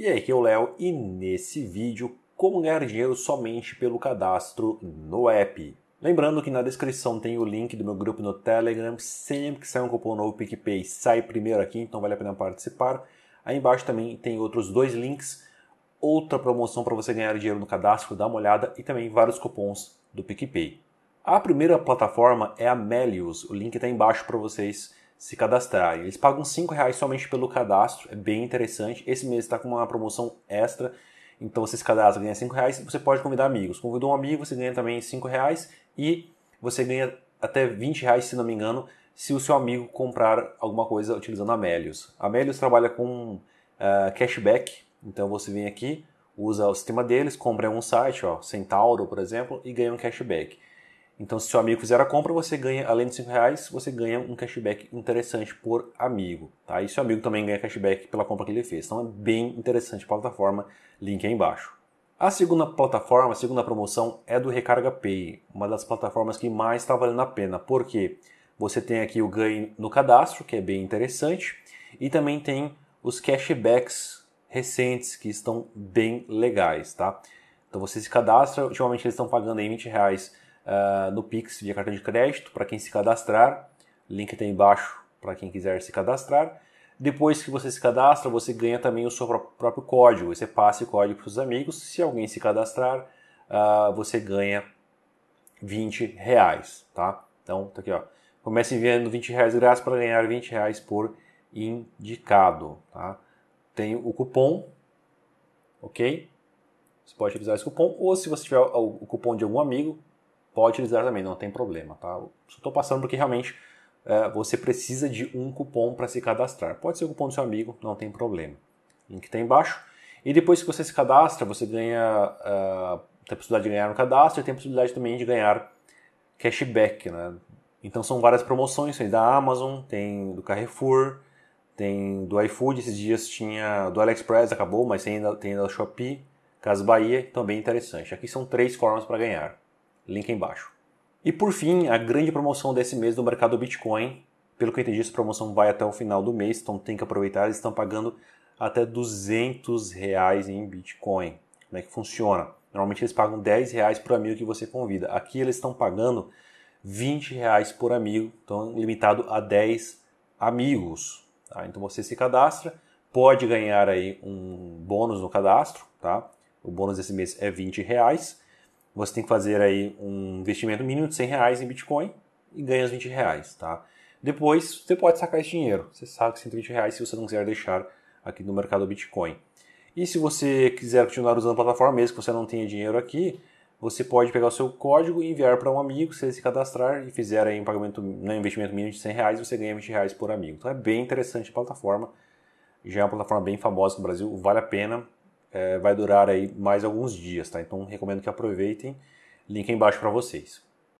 E aí, aqui é o Léo e nesse vídeo como ganhar dinheiro somente pelo cadastro no app. Lembrando que na descrição tem o link do meu grupo no Telegram, sempre que sair um cupom novo PicPay sai primeiro aqui, então vale a pena participar. Aí embaixo também tem outros dois links, outra promoção para você ganhar dinheiro no cadastro, dá uma olhada e também vários cupons do PicPay. A primeira plataforma é a Melius, o link está embaixo para vocês se cadastrarem. Eles pagam 5 reais somente pelo cadastro, é bem interessante. Esse mês está com uma promoção extra, então você se cadastra, ganha 5 reais você pode convidar amigos. Convidou um amigo, você ganha também 5 reais e você ganha até 20 reais, se não me engano, se o seu amigo comprar alguma coisa utilizando a Melius. A Melius trabalha com uh, cashback, então você vem aqui, usa o sistema deles, compra em um site, ó, Centauro, por exemplo, e ganha um cashback. Então, se seu amigo fizer a compra, você ganha, além de 5 reais, você ganha um cashback interessante por amigo. Tá? E seu amigo também ganha cashback pela compra que ele fez. Então, é bem interessante a plataforma, link aí embaixo. A segunda plataforma, a segunda promoção é do Recarga Pay, uma das plataformas que mais está valendo a pena, porque você tem aqui o ganho no cadastro, que é bem interessante, e também tem os cashbacks recentes que estão bem legais, tá? Então você se cadastra, ultimamente eles estão pagando aí 20 reais uh, no Pix via cartão de crédito para quem se cadastrar. Link tem tá embaixo para quem quiser se cadastrar. Depois que você se cadastra, você ganha também o seu próprio código. Você passa o código para os amigos. Se alguém se cadastrar, uh, você ganha 20 reais, tá? Então, tá aqui, ó. Comece enviando 20 reais grátis para ganhar 20 reais por indicado, tá? Tem o cupom, ok? Você pode utilizar esse cupom. Ou se você tiver o cupom de algum amigo, pode utilizar também, não tem problema, tá? Só estou passando porque realmente é, você precisa de um cupom para se cadastrar. Pode ser o cupom do seu amigo, não tem problema. Link está embaixo. E depois que você se cadastra, você ganha uh, tem a possibilidade de ganhar no cadastro e tem a possibilidade também de ganhar cashback, né? Então são várias promoções, tem da Amazon, tem do Carrefour, tem do iFood, esses dias tinha do AliExpress, acabou, mas tem ainda, tem da Shopee, Casas Bahia, também então, interessante. Aqui são três formas para ganhar link embaixo. E por fim, a grande promoção desse mês no mercado Bitcoin. Pelo que eu entendi, essa promoção vai até o final do mês, então tem que aproveitar. Eles estão pagando até 200 reais em Bitcoin. Como é né, que funciona? Normalmente eles pagam 10 reais por amigo que você convida. Aqui eles estão pagando 20 reais por amigo, então limitado a 10 amigos. Tá? Então você se cadastra, pode ganhar aí um bônus no cadastro, tá? O bônus desse mês é 20 reais você tem que fazer aí um investimento mínimo de 100 reais em Bitcoin e ganha os 20 reais, tá? Depois, você pode sacar esse dinheiro. Você saca 120 reais se você não quiser deixar aqui no mercado Bitcoin. E se você quiser continuar usando a plataforma, mesmo que você não tenha dinheiro aqui, você pode pegar o seu código e enviar para um amigo, se ele se cadastrar e fizer aí um pagamento, né, um investimento mínimo de 100 reais, você ganha 20 reais por amigo. Então é bem interessante a plataforma. Já é uma plataforma bem famosa no Brasil, vale a pena é, vai durar aí mais alguns dias, tá? Então recomendo que aproveitem. Link aí embaixo para vocês.